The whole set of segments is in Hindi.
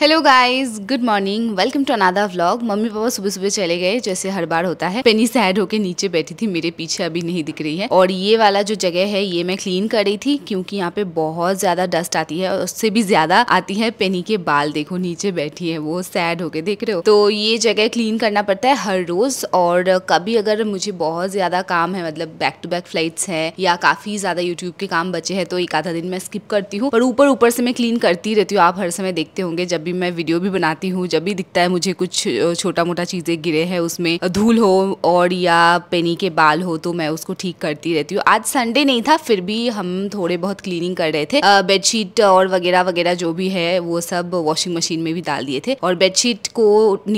hello guys good morning welcome to अनादा व्लॉग मम्मी पापा सुबह सुबह चले गए जैसे हर बार होता है पेनी सैड होके नीचे बैठी थी मेरे पीछे अभी नहीं दिख रही है और ये वाला जो जगह है ये मैं क्लीन कर रही थी क्योंकि यहाँ पे बहुत ज्यादा डस्ट आती है और उससे भी ज्यादा आती है पेनी के बाल देखो नीचे बैठी है वो सैड होके देख रहे हो तो ये जगह क्लीन करना पड़ता है हर रोज और कभी अगर मुझे बहुत ज्यादा काम है मतलब बैक टू बैक फ्लाइट है या काफी ज्यादा यूट्यूब के काम बचे है तो एक आधा दिन मैं स्किप करती हूँ और ऊपर ऊपर से मैं क्लीन करती रहती हूँ आप हर समय देखते होंगे जब भी मैं वीडियो भी बनाती हूँ जब भी दिखता है मुझे कुछ छोटा मोटा चीज़ें गिरे हैं उसमें धूल हो और या पेनी के बाल हो तो मैं उसको ठीक करती रहती हूँ आज संडे नहीं था फिर भी हम थोड़े बहुत क्लीनिंग कर रहे थे बेडशीट और वगैरह वगैरह जो भी है वो सब वॉशिंग मशीन में भी डाल दिए थे और बेडशीट को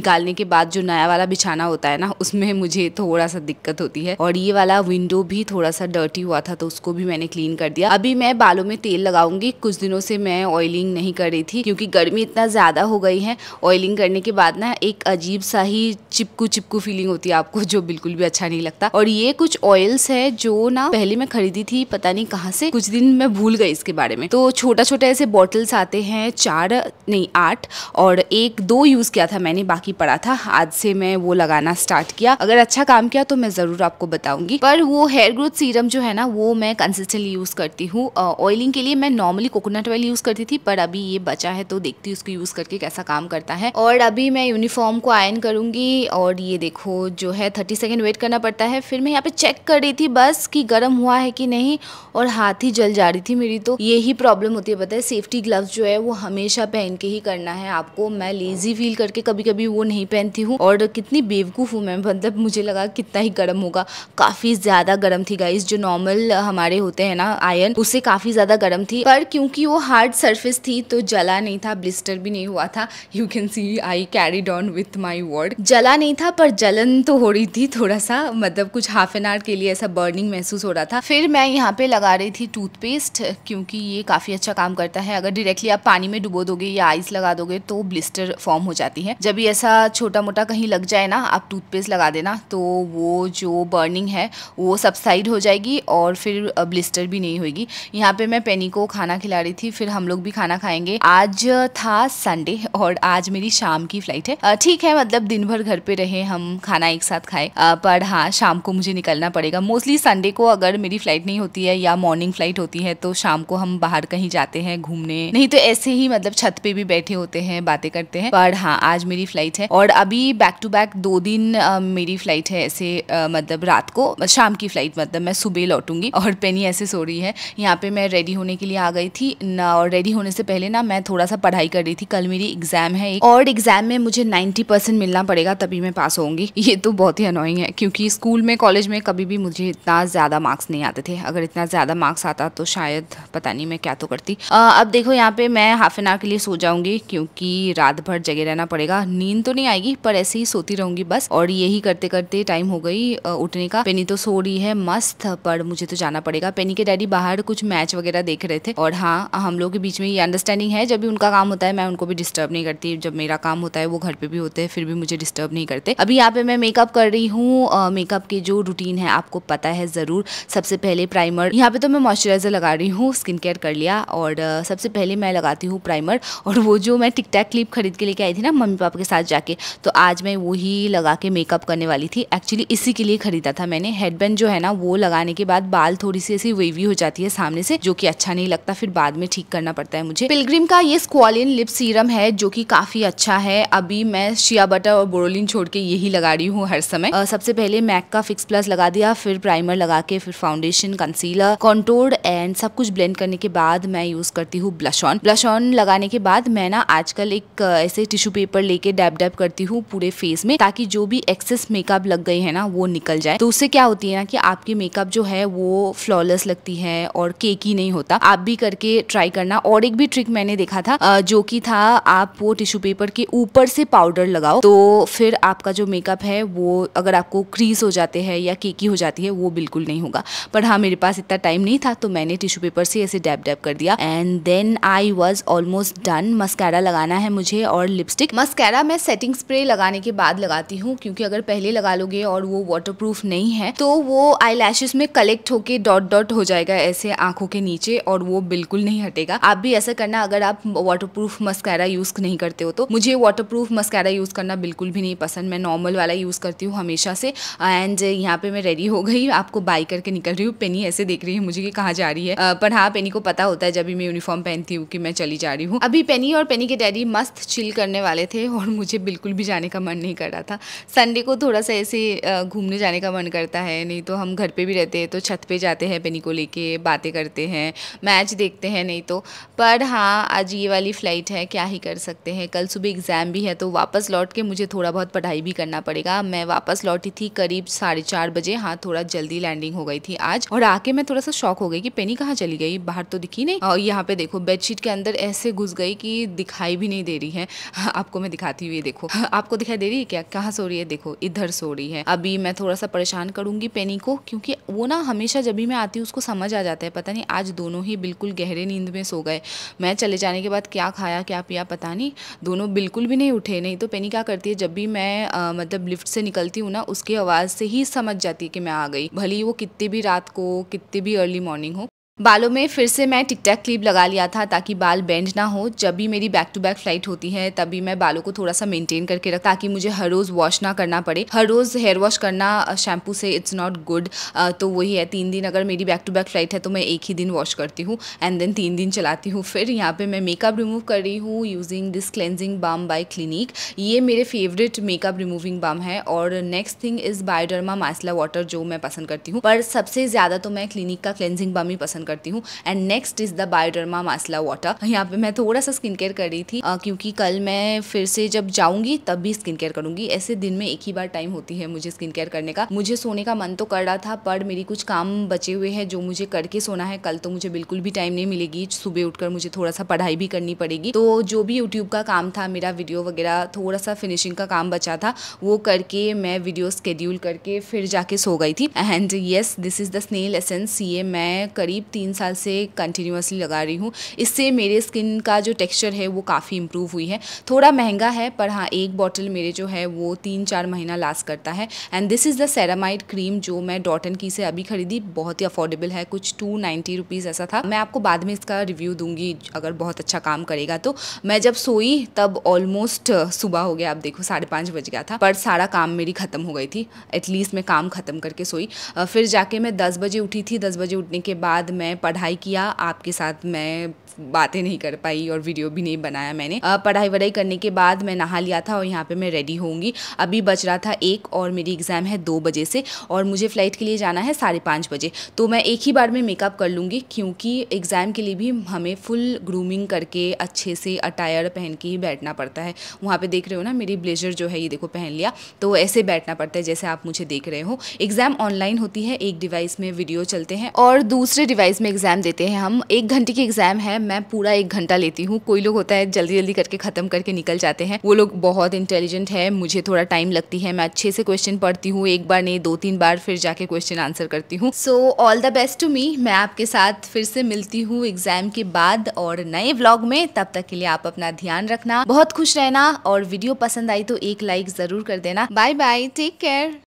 निकालने के बाद जो नया वाला बिछाना होता है ना उसमें मुझे थोड़ा सा दिक्कत होती है और ये वाला विंडो भी थोड़ा सा डर्टी हुआ था तो उसको भी मैंने क्लीन कर दिया अभी मैं बालों में तेल लगाऊंगी कुछ दिनों से मैं ऑयलिंग नहीं कर रही थी क्योंकि गर्मी इतना ज़्यादा हो गई हैं ऑयलिंग करने के बाद ना एक अजीब सा ही चिपकू चिपकू फीलिंग होती है आपको जो बिल्कुल भी अच्छा नहीं लगता और ये कुछ ऑयल्स है जो ना पहले मैं खरीदी थी पता नहीं कहाँ से कुछ दिन मैं भूल गई इसके बारे में तो छोटा छोटा ऐसे बॉटल्स आते हैं चार नहीं आठ और एक दो यूज़ किया था मैंने बाकी पड़ा था आज से मैं वो लगाना स्टार्ट किया अगर अच्छा काम किया तो मैं ज़रूर आपको बताऊंगी पर वो हेयर ग्रोथ सीरम जो है ना वो मैं कंसिस्टेंटली यूज़ करती हूँ ऑयलिंग के लिए मैं नॉर्मली कोकोनट ऑयल यूज़ करती थी पर अभी ये बचा है तो देखती हूँ उसको यूज़ यूज़ करके कैसा काम करता है और अभी मैं यूनिफॉर्म को आयन करूँगी और ये देखो जो है थर्टी सेकेंड वेट करना पड़ता है फिर मैं यहाँ पे चेक कर रही थी बस कि गर्म हुआ है कि नहीं और हाथ ही जल जा रही थी मेरी तो यही प्रॉब्लम होती है पता है सेफ्टी ग्लव्स जो है वो हमेशा पहन के ही करना है आपको मैं लेजी फील करके कभी कभी वो नहीं पहनती हूँ और कितनी बेवकूफ़ हूँ मैं मतलब मुझे लगा कितना ही गर्म होगा काफ़ी ज़्यादा गर्म थी गाइस जो नॉर्मल हमारे होते हैं ना आयन उससे काफ़ी ज़्यादा गर्म थी पर क्योंकि वो हार्ड सर्फेस थी तो जला नहीं था ब्लिस्टर भी नहीं नहीं हुआ था you can see I carry don with my word जला नहीं था पर जलन तो हो रही थी थोड़ा सा मतलब कुछ हाफ एन आवर के लिए ऐसा बर्निंग महसूस हो रहा था फिर मैं यहाँ पे लगा रही थी टूथपेस्ट क्योंकि ये काफ़ी अच्छा काम करता है अगर डायरेक्टली आप पानी में डुबो दोगे या आइस लगा दोगे तो ब्लिस्टर फॉर्म हो जाती है जब भी ऐसा छोटा मोटा कहीं लग जाए ना आप टूथपेस्ट लगा देना तो वो जो बर्निंग है वो सबसाइड हो जाएगी और फिर ब्लिस्टर भी नहीं होगी यहाँ पे मैं पेनी को खाना खिला रही थी फिर हम लोग भी खाना खाएंगे आज था संडे और आज मेरी शाम की फ्लाइट है ठीक है मतलब दिन भर घर पे रहे हम खाना एक साथ खाए पर हाँ शाम को मुझे निकलना पड़ेगा मोस्टली संडे को अगर मेरी फ्लाइट नहीं होती है या मॉर्निंग फ्लाइट होती है तो शाम को हम बाहर कहीं जाते हैं घूमने नहीं तो ऐसे ही मतलब छत पे भी बैठे होते हैं बातें करते हैं पर हाँ आज मेरी फ्लाइट है और अभी बैक टू बैक दो दिन मेरी फ्लाइट है ऐसे मतलब रात को शाम की फ्लाइट मतलब मैं सुबह लौटूंगी और पेनी ऐसे सो रही है यहाँ पे मैं रेडी होने के लिए आ गई थी ना और रेडी होने से पहले ना मैं थोड़ा सा पढ़ाई कर रही थी कल मेरी एग्जाम है और एग्जाम में मुझे 90 परसेंट मिलना पड़ेगा तभी मैं पास होंगी ये तो बहुत ही अनोइंग है क्योंकि स्कूल में कॉलेज में कभी भी मुझे इतना ज़्यादा मार्क्स नहीं आते थे अगर इतना ज़्यादा मार्क्स आता तो शायद पता नहीं मैं क्या तो करती आ, अब देखो यहाँ पे मैं हाफ एन आवर के लिए सो जाऊंगी क्योंकि रात भर जगे रहना पड़ेगा नींद तो नहीं आएगी पर ऐसे ही सोती रहूंगी बस और यही करते करते टाइम हो गई उठने का पेनी तो सो रही है मस्त पर मुझे तो जाना पड़ेगा पेनी के डैडी बाहर कुछ मैच वगैरह देख रहे थे और हाँ हम लोग के बीच में ये अंडरस्टैंडिंग है जब भी उनका काम होता है मैं उनको भी डिस्टर्ब नहीं करती जब मेरा काम होता है वो घर पे भी होते हैं फिर भी मुझे डिस्टर्ब नहीं करते अभी यहाँ पे मैं मेकअप कर रही हूँ मेकअप की जो रूटीन है आपको पता है ज़रूर सबसे पहले प्राइमर यहाँ पे तो मैं मॉइस्चराइज़र लगा रही हूँ स्किन केयर कर लिया और सबसे पहले मैं लगाती हूँ प्राइमर और वो जो मैं टिकटैक क्लिप खरीद के लेके आई थी ना मम्मी पापा के साथ जाके तो आज मैं वो लगा के मेकअप करने वाली थी एक्चुअली इसी के लिए खरीदा था मैंने हेडबैंड जो है ना वो लगाने के बाद बाल थोड़ी सी ऐसी वेवी हो जाती है सामने से जो कि अच्छा नहीं लगता फिर बाद में ठीक करना पड़ता है मुझे पिलग्रिम का ये स्क्वालिन लिप्स सीरम है जो कि काफ़ी अच्छा है अभी मैं शिया बटर और बोरोलिन छोड़ के यही लगा रही हूँ हर समय आ, सबसे पहले मैक का फिक्स प्लस लगा दिया फिर प्राइमर लगा के फिर फाउंडेशन कंसीलर कॉन्टोर्ड एंड सब कुछ ब्लेंड करने के बाद मैं यूज़ करती हूँ ब्लश ऑन ब्लश ऑन लगाने के बाद मैं ना आजकल एक ऐसे टिश्यू पेपर लेके डैप डैप करती हूँ पूरे फेस में ताकि जो भी एक्सेस मेकअप लग गई है ना वो निकल जाए तो उससे क्या होती है ना कि आपकी मेकअप जो है वो फ्लॉलेस लगती है और केक ही नहीं होता आप भी करके ट्राई करना और एक भी ट्रिक मैंने देखा था जो कि था था आप वो टिश्यू पेपर के ऊपर से पाउडर लगाओ तो फिर आपका जो मेकअप है वो अगर आपको क्रीज हो जाते हैं या केकी हो जाती है वो बिल्कुल नहीं होगा पर हाँ मेरे पास इतना टाइम नहीं था तो मैंने टिश्यू पेपर से ऐसे डैप डैप कर दिया and then I was almost done mascara लगाना है मुझे और लिपस्टिक मस्कैरा मैं सेटिंग स्प्रे लगाने के बाद लगाती हूँ क्योंकि अगर पहले लगा लोगे और वो वाटर नहीं है तो वो आई में कलेक्ट होके डॉट डॉट हो जाएगा ऐसे आंखों के नीचे और वो बिल्कुल नहीं हटेगा आप भी ऐसा करना अगर आप वाटर प्रूफ मस्कारा यूज़ नहीं करते हो तो मुझे वाटर प्रूफ मस्कारा यूज़ करना बिल्कुल भी नहीं पसंद मैं नॉर्मल वाला यूज़ करती हूँ हमेशा से एंड यहाँ पे मैं रेडी हो गई आपको बाई करके निकल रही हूँ पेनी ऐसे देख रही है मुझे कि कहाँ जा रही है पर हाँ पेनी को पता होता है जब भी मैं यूनिफॉर्म पहनती हूँ कि मैं चली जा रही हूँ अभी पेनी और पेनी के डैडी मस्त चिल करने वाले थे और मुझे बिल्कुल भी जाने का मन नहीं कर रहा था संडे को थोड़ा सा ऐसे घूमने जाने का मन करता है नहीं तो हम घर पर भी रहते हैं तो छत पर जाते हैं पेनी को लेके बातें करते हैं मैच देखते हैं नहीं तो पर हाँ आज ये वाली फ्लाइट है कि क्या ही कर सकते हैं कल सुबह एग्ज़ाम भी है तो वापस लौट के मुझे थोड़ा बहुत पढ़ाई भी करना पड़ेगा मैं वापस लौटी थी करीब साढ़े चार बजे हाँ थोड़ा जल्दी लैंडिंग हो गई थी आज और आके मैं थोड़ा सा शौक हो गई कि पेनी कहाँ चली गई बाहर तो दिखी नहीं और यहाँ पे देखो बेडशीट के अंदर ऐसे घुस गई कि दिखाई भी नहीं दे रही है हाँ, आपको मैं दिखाती हुई देखो हाँ, आपको दिखाई दे रही है क्या कहाँ सो रही है देखो इधर सो रही है अभी मैं थोड़ा सा परेशान करूंगी पेनी को क्योंकि वो ना हमेशा जब भी मैं आती हूँ उसको समझ आ जाता है पता नहीं आज दोनों ही बिल्कुल गहरे नींद में सो गए मैं चले जाने के बाद क्या खाया क्या या पता नहीं दोनों बिल्कुल भी नहीं उठे नहीं तो पेनी क्या करती है जब भी मैं आ, मतलब लिफ्ट से निकलती हूँ ना उसकी आवाज़ से ही समझ जाती है कि मैं आ गई भले ही वो कितनी भी रात को कितनी भी अर्ली मॉर्निंग हो बालों में फिर से मैं टिक टैक क्लिप लगा लिया था ताकि बाल बेंड ना हो जब भी मेरी बैक टू बैक फ्लाइट होती है तभी मैं बालों को थोड़ा सा मेंटेन करके रख ताकि मुझे हर रोज़ वॉश ना करना पड़े हर रोज़ हेयर वॉश करना शैम्पू से इट्स नॉट गुड तो वही है तीन दिन अगर मेरी बैक टू बैक फ्लाइट है तो मैं एक ही दिन वॉश करती हूँ एंड देन तीन दिन चलाती हूँ फिर यहाँ पर मैं मेकअप रिमूव कर रही हूँ using this cleansing balm by Clinique ये मेरे फेवरेट मेकअप रिमूविंग बाम है और next thing is Bioderma micellar water जो मैं पसंद करती हूँ पर सबसे ज़्यादा तो मैं क्लिनिक का क्लेंजिंग बाम ही पसंद करती हूँ and next is the Bioderma micellar water यहाँ पे मैं थोड़ा सा स्किन केयर कर रही थी आ, क्योंकि कल मैं फिर से जब जाऊंगी तब भी स्किन केयर करूंगी ऐसे दिन में एक ही बार टाइम होती है मुझे स्किन केयर करने का मुझे सोने का मन तो कर रहा था पर मेरी कुछ काम बचे हुए हैं जो मुझे करके सोना है कल तो मुझे बिल्कुल भी टाइम नहीं मिलेगी सुबह उठकर मुझे थोड़ा सा पढ़ाई भी करनी पड़ेगी तो जो भी यूट्यूब का काम था मेरा वीडियो वगैरह थोड़ा सा फिनिशिंग का काम बचा था वो करके मैं वीडियो स्केड्यूल करके फिर जाके सो गई थी and yes this is the snail essence ये मैं करीब तीन साल से कंटिन्यूसली लगा रही हूँ इससे मेरे स्किन का जो टेक्स्चर है वो काफ़ी इम्प्रूव हुई है थोड़ा महंगा है पर हाँ एक बॉटल मेरे जो है वो तीन चार महीना लास्ट करता है and this is the ceramide cream जो मैं डॉट एंड की से अभी खरीदी बहुत ही अफोर्डेबल है कुछ टू नाइन्टी रुपीज़ ऐसा था मैं आपको बाद में इसका रिव्यू दूंगी अगर बहुत अच्छा काम करेगा तो मैं जब सोई तब ऑलमोस्ट सुबह हो गया आप देखो साढ़े पाँच बज गया था पर सारा काम मेरी ख़त्म हो गई थी एटलीस्ट मैं काम ख़त्म करके सोई फिर जाके मैं दस बजे उठी थी दस बजे उठने के बाद मैं मैं पढ़ाई किया आपके साथ मैं बातें नहीं कर पाई और वीडियो भी नहीं बनाया मैंने पढ़ाई वढ़ाई करने के बाद मैं नहा लिया था और यहाँ पे मैं रेडी होंगी अभी बच रहा था एक और मेरी एग्ज़ाम है दो बजे से और मुझे फ़्लाइट के लिए जाना है साढ़े पाँच बजे तो मैं एक ही बार में मेकअप कर लूँगी क्योंकि एग्ज़ाम के लिए भी हमें फुल ग्रूमिंग करके अच्छे से अटायर पहन के ही बैठना पड़ता है वहाँ पर देख रहे हो ना मेरी ब्लेजर जो है ये देखो पहन लिया तो ऐसे बैठना पड़ता है जैसे आप मुझे देख रहे हो एग्ज़ाम ऑनलाइन होती है एक डिवाइस में वीडियो चलते हैं और दूसरे डिवाइस प्राइस में एग्ज़ाम देते हैं हम एक घंटे की एग्ज़ाम है मैं पूरा एक घंटा लेती हूँ कोई लोग होता है जल्दी जल्दी करके ख़त्म करके निकल जाते हैं वो लोग बहुत इंटेलिजेंट है मुझे थोड़ा टाइम लगती है मैं अच्छे से क्वेश्चन पढ़ती हूँ एक बार नहीं दो तीन बार फिर जाके क्वेश्चन आंसर करती हूँ so all the best to me मैं आपके साथ फिर से मिलती हूँ एग्ज़ाम के बाद और नए व्लॉग में तब तक के लिए आप अपना ध्यान रखना बहुत खुश रहना और वीडियो पसंद आई तो एक लाइक ज़रूर कर देना बाय बाय टेक केयर